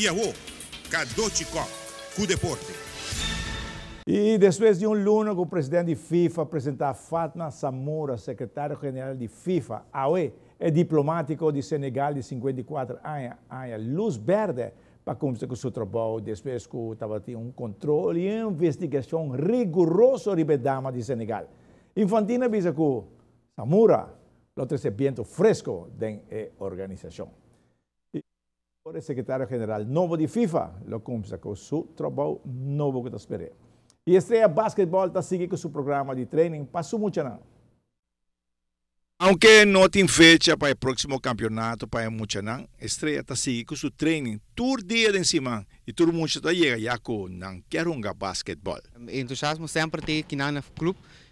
Iaú, é Cadoticó, Deporte E depois de um luno com o presidente da FIFA apresentar Fatma Samura secretário-geral da FIFA, AOE, é diplomático de Senegal de 54 anos, anos luz verde para cumprir com o seu trabalho, depois que estava tendo um controle e investigação rigoroso sobre a dama de Senegal. Infantina diz que Samura, o recebimento fresco da organização. O secretário-geral novo da FIFA, lo consacrò seu trabalho novo que está esperando. E a estreia basquetebol está seguindo seu programa de treino, passou muito não. Aunque não tem fecha para o próximo campeonato para o Muchanã, a estreia está seguindo seu treino todo dia de cima e todo mundo está chegando já com não quer um basquetebol. Entusiasmo sempre tem aqui no clube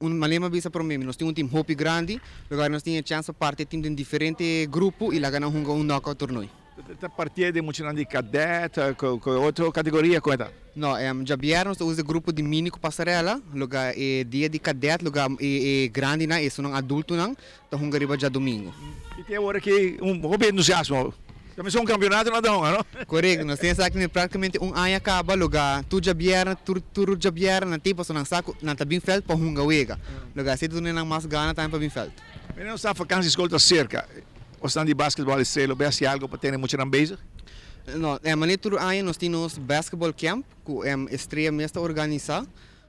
um, Malema bisa para mim, nós temos um time hopi grande, agora nós temos a chance de partir time de um diferente grupo e lá ganhar um, um knockout torneio. Tá partia de mutirão de cadete, eh, com, com outra categoria, como é? Eh, não, um, já vieram, nós usamos grupo de mini com passarela, lugar é dia de cadete, lugar é, é grande, né? Isso não adulto, não. Então, Hungria já domingo. E tem hora que um, um entusiasmo. Começou um campeonato nada um, não? Correto, nós temos aqui praticamente um ano acaba lugar. Tu já vieram, tu, tu já vieram, na tipo, na saco, na tá bem feito para um gauega. Hum. Lugar, se tu não é mais gana, tá bem bem feito. Menino, sabe, cansa escolta cerca. O stand de basquetebol e é selo, besse é algo para ter muito rambeja? Não, é, mas tu aí nós temos basquetebol camp, que é estreia mesmo organizar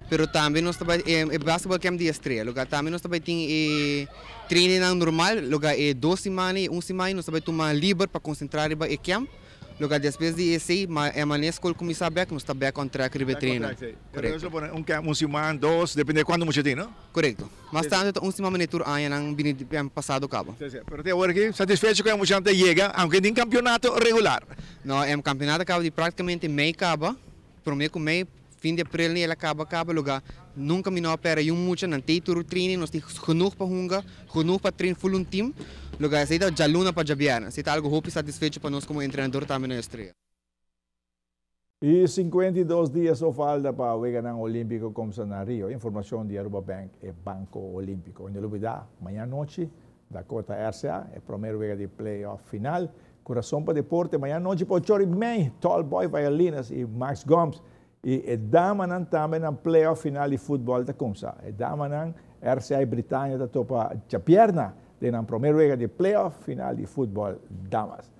pero também nós também é eh, eh, basketball camp de estreia, lugar também nós também tem é, treino normal, lugar é duas semanas, uma semana nós também tomar livre para concentrar e é camp, lugar depois de esse, mas é maneira escola começar back, nós também contra a treino. Correto. Um camp, uma semana, dois, depende de quando você tem, não? Correto. Mas tanto uma semana de tour ainda ah, não vim passado cabo. Pero até agora que satisfeito com a gente chega, aunque tem campeonato regular. Não, é um campeonato cabo de praticamente meio cabo, primeiro meio fim de abril acaba acaba lugar nunca me não opera e um muito nós temos genug para hunga genug para full um time lugar da para jabiana se tá algo hope satisfeito para nós como treinador também na estreia e 52 dias só falta para o Veganão Olímpico como na Rio. Informação de Aruba Bank e Banco Olímpico. Onde olvidar, amanhã à noite, Cota RCA, é o primeiro Vega de playoff final. Coração para Deporte, amanhã à noite para o Chori May, Tall Boy Violinas e Max Gomes. i damanan tamenan playoff finali futbol të kumsa. E damanan RCI Britannia da topa qëpjerna cioè, denan në promeruega di playoff finali futbol damas.